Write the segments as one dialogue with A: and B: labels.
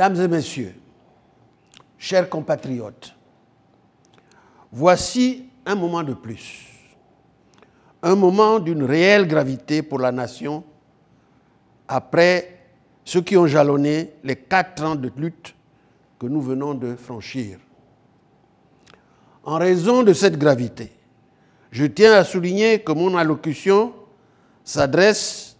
A: Mesdames et messieurs, chers compatriotes, voici un moment de plus, un moment d'une réelle gravité pour la nation après ceux qui ont jalonné les quatre ans de lutte que nous venons de franchir. En raison de cette gravité, je tiens à souligner que mon allocution s'adresse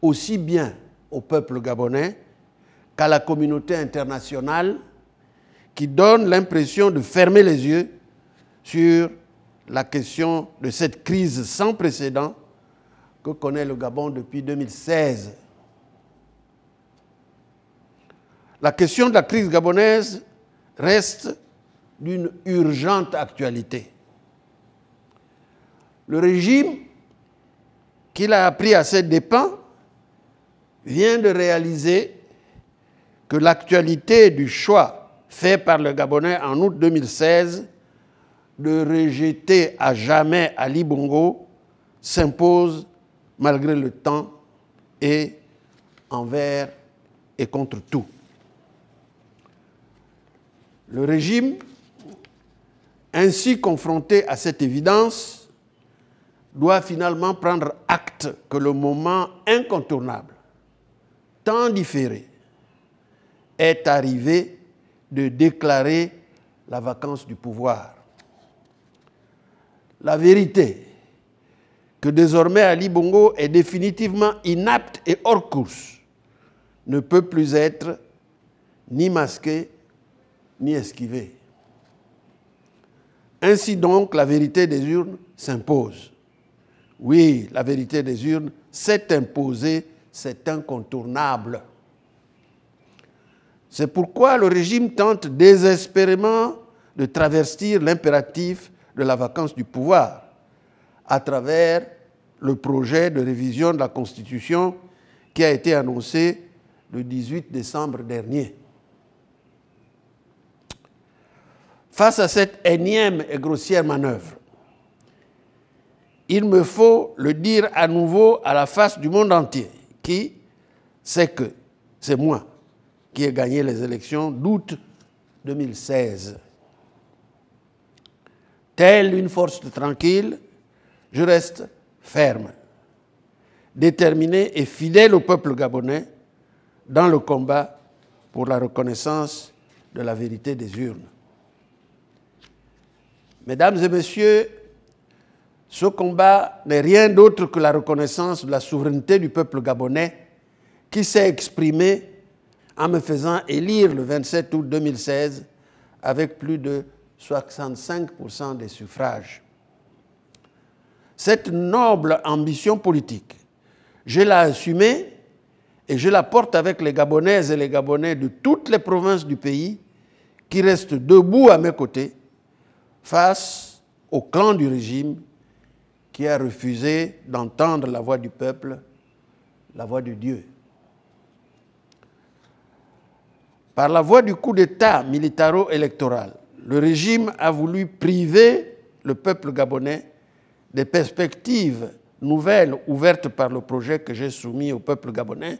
A: aussi bien au peuple gabonais qu'à la communauté internationale qui donne l'impression de fermer les yeux sur la question de cette crise sans précédent que connaît le Gabon depuis 2016. La question de la crise gabonaise reste d'une urgente actualité. Le régime qu'il a appris à ses dépens vient de réaliser que l'actualité du choix fait par le Gabonais en août 2016 de rejeter à jamais Ali Bongo s'impose malgré le temps et envers et contre tout. Le régime, ainsi confronté à cette évidence, doit finalement prendre acte que le moment incontournable, tant différé, est arrivé de déclarer la vacance du pouvoir. La vérité que désormais Ali Bongo est définitivement inapte et hors course ne peut plus être ni masquée ni esquivée. Ainsi donc, la vérité des urnes s'impose. Oui, la vérité des urnes s'est imposée, c'est incontournable. C'est pourquoi le régime tente désespérément de travestir l'impératif de la vacance du pouvoir à travers le projet de révision de la Constitution qui a été annoncé le 18 décembre dernier. Face à cette énième et grossière manœuvre, il me faut le dire à nouveau à la face du monde entier qui sait que c'est moi qui ait gagné les élections d'août 2016. Telle une force tranquille, je reste ferme, déterminé et fidèle au peuple gabonais dans le combat pour la reconnaissance de la vérité des urnes. Mesdames et messieurs, ce combat n'est rien d'autre que la reconnaissance de la souveraineté du peuple gabonais qui s'est exprimée en me faisant élire le 27 août 2016 avec plus de 65% des suffrages. Cette noble ambition politique, je l'ai assumée et je la porte avec les Gabonaises et les Gabonais de toutes les provinces du pays qui restent debout à mes côtés face au clan du régime qui a refusé d'entendre la voix du peuple, la voix de Dieu. Par la voie du coup d'État militaro-électoral, le régime a voulu priver le peuple gabonais des perspectives nouvelles ouvertes par le projet que j'ai soumis au peuple gabonais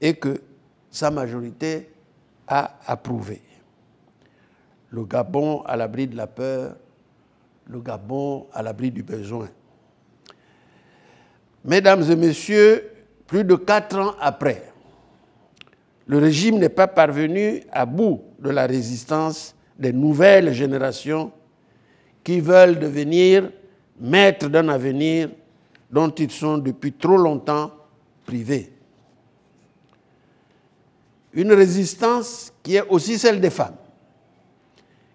A: et que sa majorité a approuvé. Le Gabon à l'abri de la peur, le Gabon à l'abri du besoin. Mesdames et messieurs, plus de quatre ans après, le régime n'est pas parvenu à bout de la résistance des nouvelles générations qui veulent devenir maîtres d'un avenir dont ils sont depuis trop longtemps privés. Une résistance qui est aussi celle des femmes.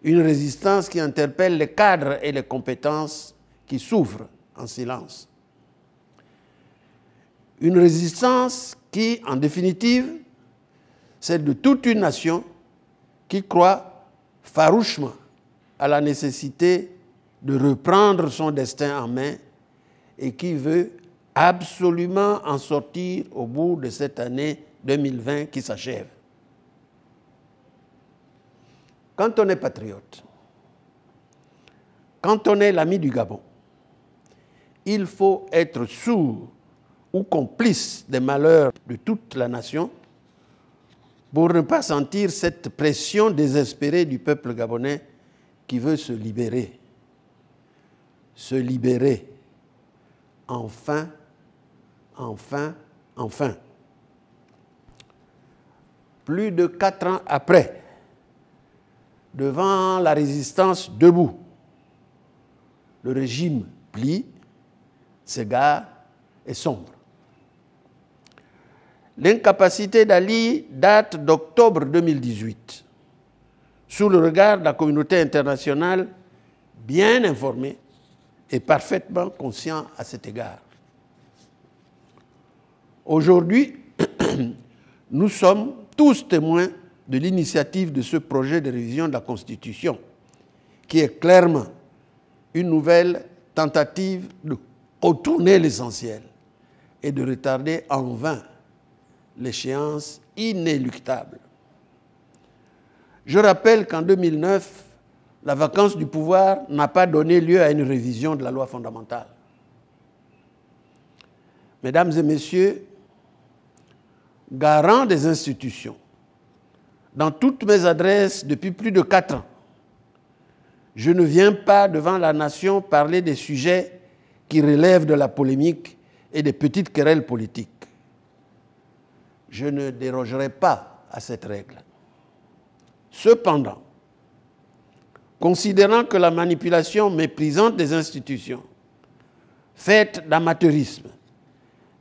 A: Une résistance qui interpelle les cadres et les compétences qui souffrent en silence. Une résistance qui, en définitive, c'est de toute une nation qui croit farouchement à la nécessité de reprendre son destin en main et qui veut absolument en sortir au bout de cette année 2020 qui s'achève. Quand on est patriote, quand on est l'ami du Gabon, il faut être sourd ou complice des malheurs de toute la nation pour ne pas sentir cette pression désespérée du peuple gabonais qui veut se libérer. Se libérer. Enfin, enfin, enfin. Plus de quatre ans après, devant la résistance debout, le régime plie, s'égare et sombre. L'incapacité d'Ali date d'octobre 2018. Sous le regard de la communauté internationale, bien informée et parfaitement consciente à cet égard. Aujourd'hui, nous sommes tous témoins de l'initiative de ce projet de révision de la Constitution, qui est clairement une nouvelle tentative de retourner l'essentiel et de retarder en vain l'échéance inéluctable. Je rappelle qu'en 2009, la vacance du pouvoir n'a pas donné lieu à une révision de la loi fondamentale. Mesdames et messieurs, garant des institutions, dans toutes mes adresses depuis plus de quatre ans, je ne viens pas devant la nation parler des sujets qui relèvent de la polémique et des petites querelles politiques je ne dérogerai pas à cette règle. Cependant, considérant que la manipulation méprisante des institutions, faite d'amateurisme,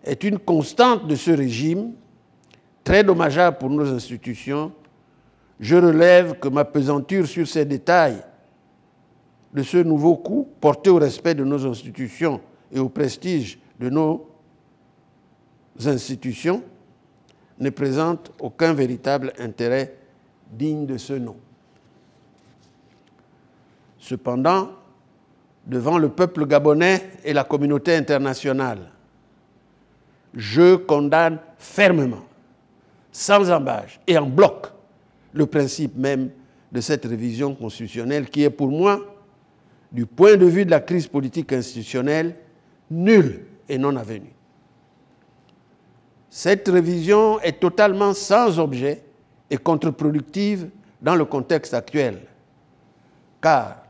A: est une constante de ce régime, très dommageable pour nos institutions, je relève que ma pesanture sur ces détails de ce nouveau coup porté au respect de nos institutions et au prestige de nos institutions ne présente aucun véritable intérêt digne de ce nom. Cependant, devant le peuple gabonais et la communauté internationale, je condamne fermement, sans embâche et en bloc, le principe même de cette révision constitutionnelle qui est pour moi, du point de vue de la crise politique institutionnelle, nulle et non avenue. Cette révision est totalement sans objet et contre-productive dans le contexte actuel, car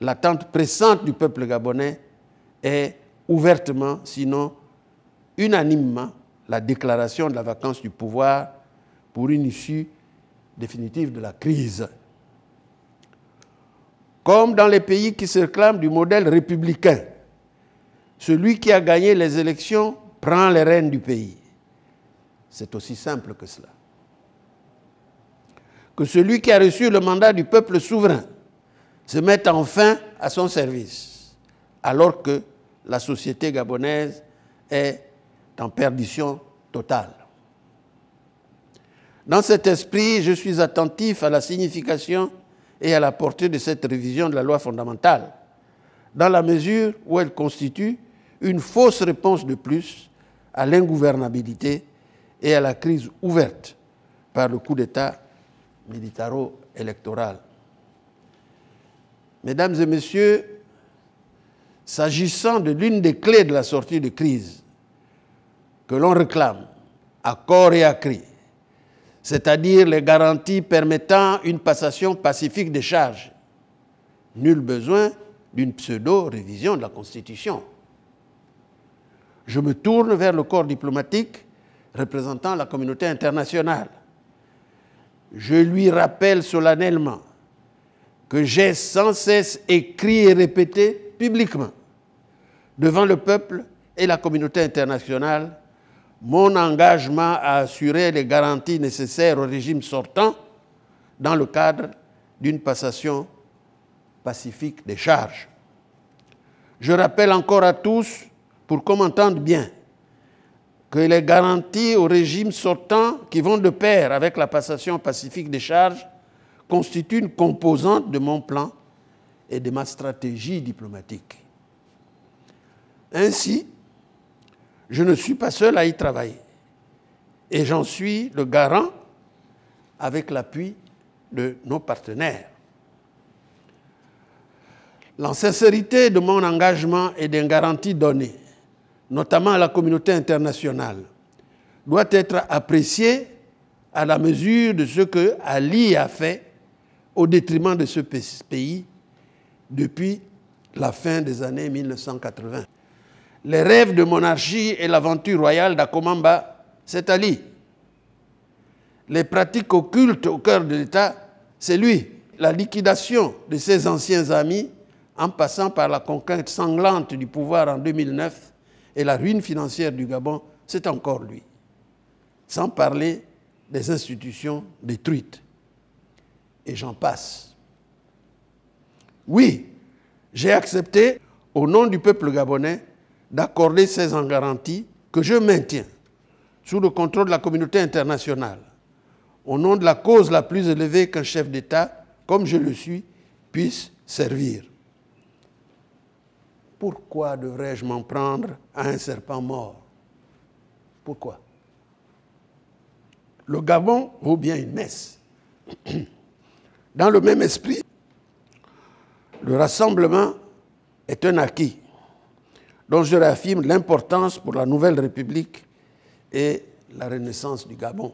A: l'attente pressante du peuple gabonais est ouvertement, sinon unanimement, la déclaration de la vacance du pouvoir pour une issue définitive de la crise. Comme dans les pays qui se réclament du modèle républicain, celui qui a gagné les élections prend les rênes du pays. C'est aussi simple que cela. Que celui qui a reçu le mandat du peuple souverain se mette enfin à son service, alors que la société gabonaise est en perdition totale. Dans cet esprit, je suis attentif à la signification et à la portée de cette révision de la loi fondamentale, dans la mesure où elle constitue une fausse réponse de plus à l'ingouvernabilité et à la crise ouverte par le coup d'État militaro-électoral. Mesdames et messieurs, s'agissant de l'une des clés de la sortie de crise que l'on réclame à corps et à cri, c'est-à-dire les garanties permettant une passation pacifique des charges, nul besoin d'une pseudo-révision de la Constitution. Je me tourne vers le corps diplomatique représentant la communauté internationale. Je lui rappelle solennellement que j'ai sans cesse écrit et répété publiquement devant le peuple et la communauté internationale mon engagement à assurer les garanties nécessaires au régime sortant dans le cadre d'une passation pacifique des charges. Je rappelle encore à tous, pour qu'on m'entende bien, que les garanties au régime sortant qui vont de pair avec la passation pacifique des charges constituent une composante de mon plan et de ma stratégie diplomatique. Ainsi, je ne suis pas seul à y travailler et j'en suis le garant avec l'appui de nos partenaires. sincérité de mon engagement et des garantie donnée notamment à la communauté internationale, doit être appréciée à la mesure de ce que Ali a fait au détriment de ce pays depuis la fin des années 1980. Les rêves de monarchie et l'aventure royale d'Akomamba, c'est Ali. Les pratiques occultes au cœur de l'État, c'est lui. La liquidation de ses anciens amis, en passant par la conquête sanglante du pouvoir en 2009, et la ruine financière du Gabon, c'est encore lui. Sans parler des institutions détruites. Et j'en passe. Oui, j'ai accepté, au nom du peuple gabonais, d'accorder ces garantie que je maintiens sous le contrôle de la communauté internationale, au nom de la cause la plus élevée qu'un chef d'État, comme je le suis, puisse servir pourquoi devrais-je m'en prendre à un serpent mort Pourquoi Le Gabon vaut bien une messe. Dans le même esprit, le rassemblement est un acquis dont je réaffirme l'importance pour la Nouvelle République et la renaissance du Gabon.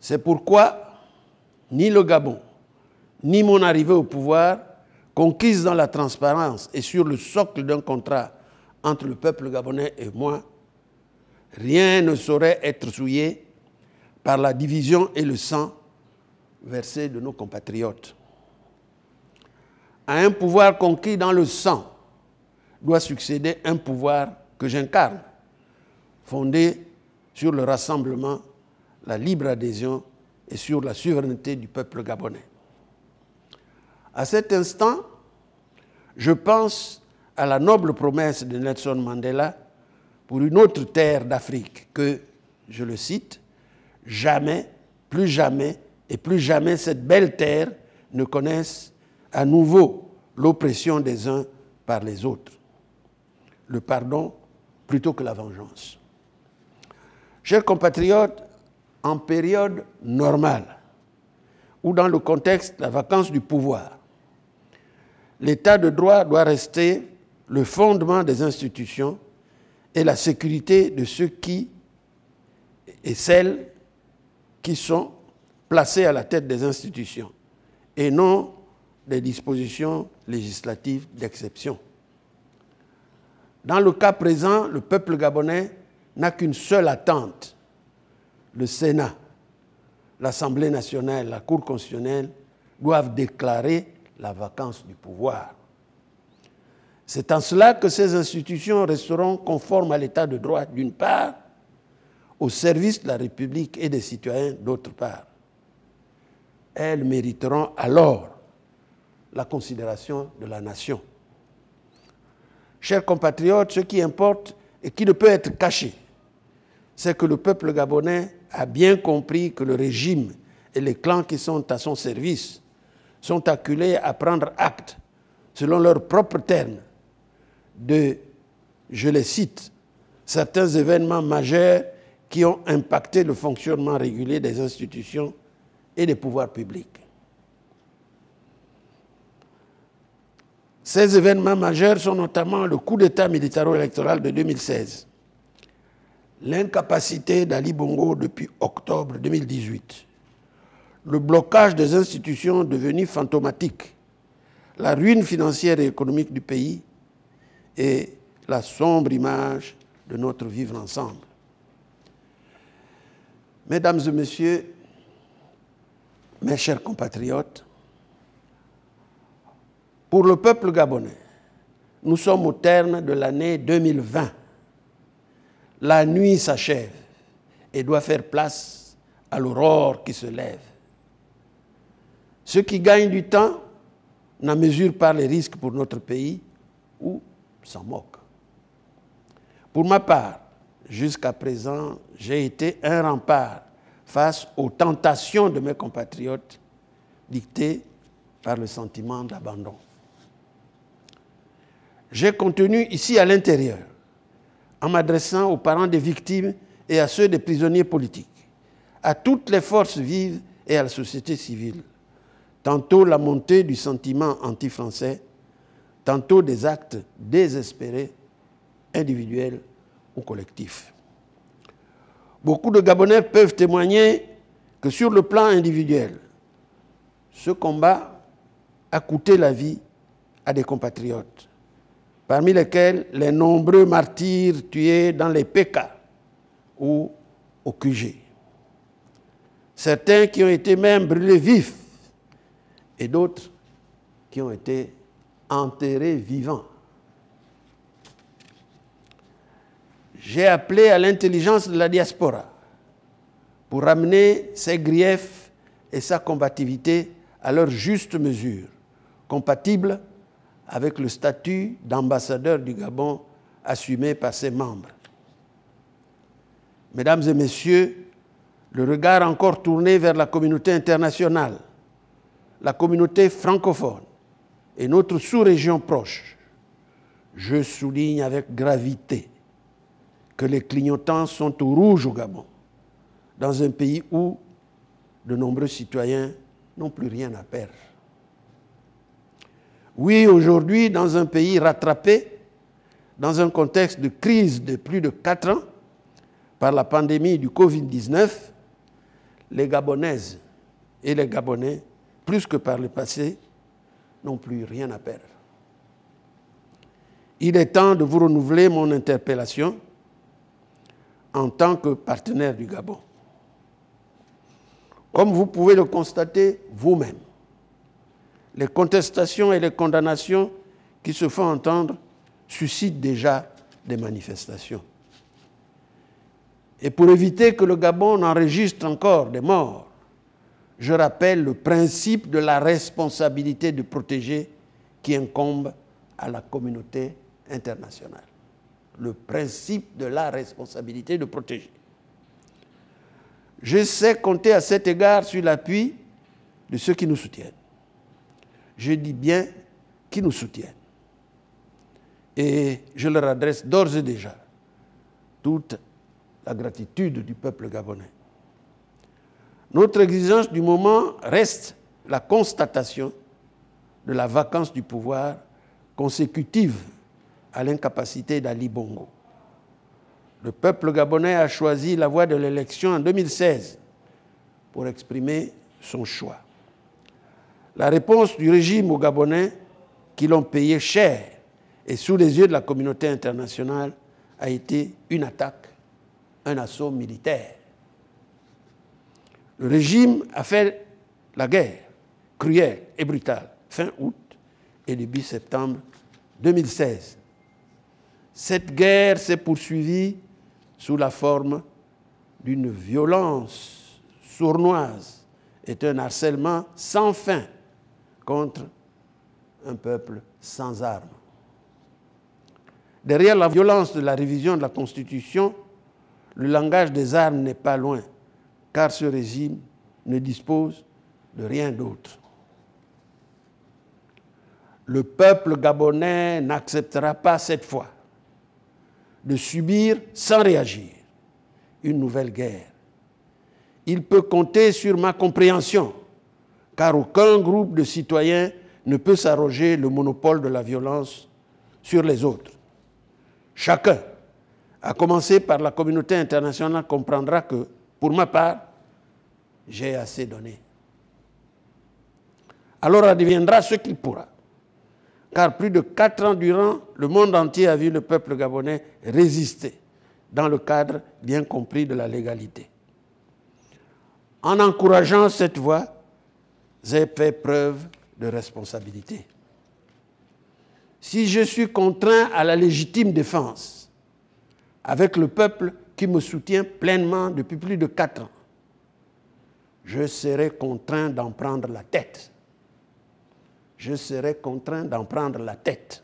A: C'est pourquoi ni le Gabon, ni mon arrivée au pouvoir conquise dans la transparence et sur le socle d'un contrat entre le peuple gabonais et moi, rien ne saurait être souillé par la division et le sang versé de nos compatriotes. À un pouvoir conquis dans le sang doit succéder un pouvoir que j'incarne, fondé sur le rassemblement, la libre adhésion et sur la souveraineté du peuple gabonais. À cet instant, je pense à la noble promesse de Nelson Mandela pour une autre terre d'Afrique que, je le cite, jamais, plus jamais et plus jamais cette belle terre ne connaisse à nouveau l'oppression des uns par les autres. Le pardon plutôt que la vengeance. Chers compatriotes, en période normale, ou dans le contexte de la vacance du pouvoir, l'état de droit doit rester le fondement des institutions et la sécurité de ceux qui et celles qui sont placés à la tête des institutions et non des dispositions législatives d'exception. Dans le cas présent, le peuple gabonais n'a qu'une seule attente, le Sénat l'Assemblée nationale, la Cour constitutionnelle doivent déclarer la vacance du pouvoir. C'est en cela que ces institutions resteront conformes à l'état de droit d'une part, au service de la République et des citoyens d'autre part. Elles mériteront alors la considération de la nation. Chers compatriotes, ce qui importe et qui ne peut être caché, c'est que le peuple gabonais a bien compris que le régime et les clans qui sont à son service sont acculés à prendre acte, selon leurs propres termes, de, je les cite, certains événements majeurs qui ont impacté le fonctionnement régulier des institutions et des pouvoirs publics. Ces événements majeurs sont notamment le coup d'État militaro-électoral de 2016, l'incapacité d'Ali Bongo depuis octobre 2018, le blocage des institutions devenues fantomatiques, la ruine financière et économique du pays et la sombre image de notre vivre ensemble. Mesdames et messieurs, mes chers compatriotes, pour le peuple gabonais, nous sommes au terme de l'année 2020. La nuit s'achève et doit faire place à l'aurore qui se lève. Ceux qui gagnent du temps n'en mesurent pas les risques pour notre pays ou s'en moquent. Pour ma part, jusqu'à présent, j'ai été un rempart face aux tentations de mes compatriotes dictées par le sentiment d'abandon. J'ai contenu ici à l'intérieur, en m'adressant aux parents des victimes et à ceux des prisonniers politiques, à toutes les forces vives et à la société civile, tantôt la montée du sentiment anti-français, tantôt des actes désespérés, individuels ou collectifs. Beaucoup de Gabonais peuvent témoigner que sur le plan individuel, ce combat a coûté la vie à des compatriotes, parmi lesquels les nombreux martyrs tués dans les PK ou au QG. Certains qui ont été même brûlés vifs et d'autres qui ont été enterrés vivants. J'ai appelé à l'intelligence de la diaspora pour ramener ses griefs et sa combativité à leur juste mesure, compatible avec le statut d'ambassadeur du Gabon assumé par ses membres. Mesdames et messieurs, le regard encore tourné vers la communauté internationale la communauté francophone et notre sous-région proche, je souligne avec gravité que les clignotants sont au rouge au Gabon, dans un pays où de nombreux citoyens n'ont plus rien à perdre. Oui, aujourd'hui, dans un pays rattrapé, dans un contexte de crise de plus de quatre ans par la pandémie du Covid-19, les Gabonaises et les Gabonais plus que par le passé, n'ont plus rien à perdre. Il est temps de vous renouveler mon interpellation en tant que partenaire du Gabon. Comme vous pouvez le constater vous-même, les contestations et les condamnations qui se font entendre suscitent déjà des manifestations. Et pour éviter que le Gabon n'enregistre encore des morts, je rappelle le principe de la responsabilité de protéger qui incombe à la communauté internationale. Le principe de la responsabilité de protéger. Je sais compter à cet égard sur l'appui de ceux qui nous soutiennent. Je dis bien qui nous soutiennent. Et je leur adresse d'ores et déjà toute la gratitude du peuple gabonais notre exigence du moment reste la constatation de la vacance du pouvoir consécutive à l'incapacité d'Ali Bongo. Le peuple gabonais a choisi la voie de l'élection en 2016 pour exprimer son choix. La réponse du régime aux Gabonais, qui l'ont payé cher et sous les yeux de la communauté internationale, a été une attaque, un assaut militaire le régime a fait la guerre cruelle et brutale fin août et début septembre 2016. Cette guerre s'est poursuivie sous la forme d'une violence sournoise et d'un harcèlement sans fin contre un peuple sans armes. Derrière la violence de la révision de la Constitution, le langage des armes n'est pas loin car ce régime ne dispose de rien d'autre. Le peuple gabonais n'acceptera pas cette fois de subir sans réagir une nouvelle guerre. Il peut compter sur ma compréhension, car aucun groupe de citoyens ne peut s'arroger le monopole de la violence sur les autres. Chacun, à commencer par la communauté internationale, comprendra que pour ma part, j'ai assez donné. Alors adviendra ce qu'il pourra. Car plus de quatre ans durant, le monde entier a vu le peuple gabonais résister dans le cadre bien compris de la légalité. En encourageant cette voie, j'ai fait preuve de responsabilité. Si je suis contraint à la légitime défense avec le peuple, qui me soutient pleinement depuis plus de quatre ans, je serai contraint d'en prendre la tête. Je serai contraint d'en prendre la tête.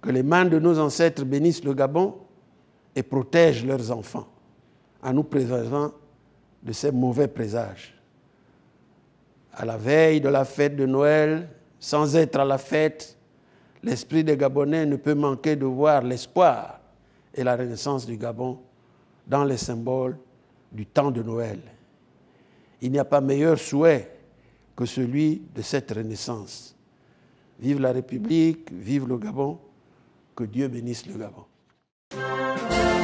A: Que les mains de nos ancêtres bénissent le Gabon et protègent leurs enfants en nous préservant de ces mauvais présages. À la veille de la fête de Noël, sans être à la fête, l'esprit des Gabonais ne peut manquer de voir l'espoir et la renaissance du Gabon dans les symboles du temps de Noël. Il n'y a pas meilleur souhait que celui de cette renaissance. Vive la République, vive le Gabon, que Dieu bénisse le Gabon.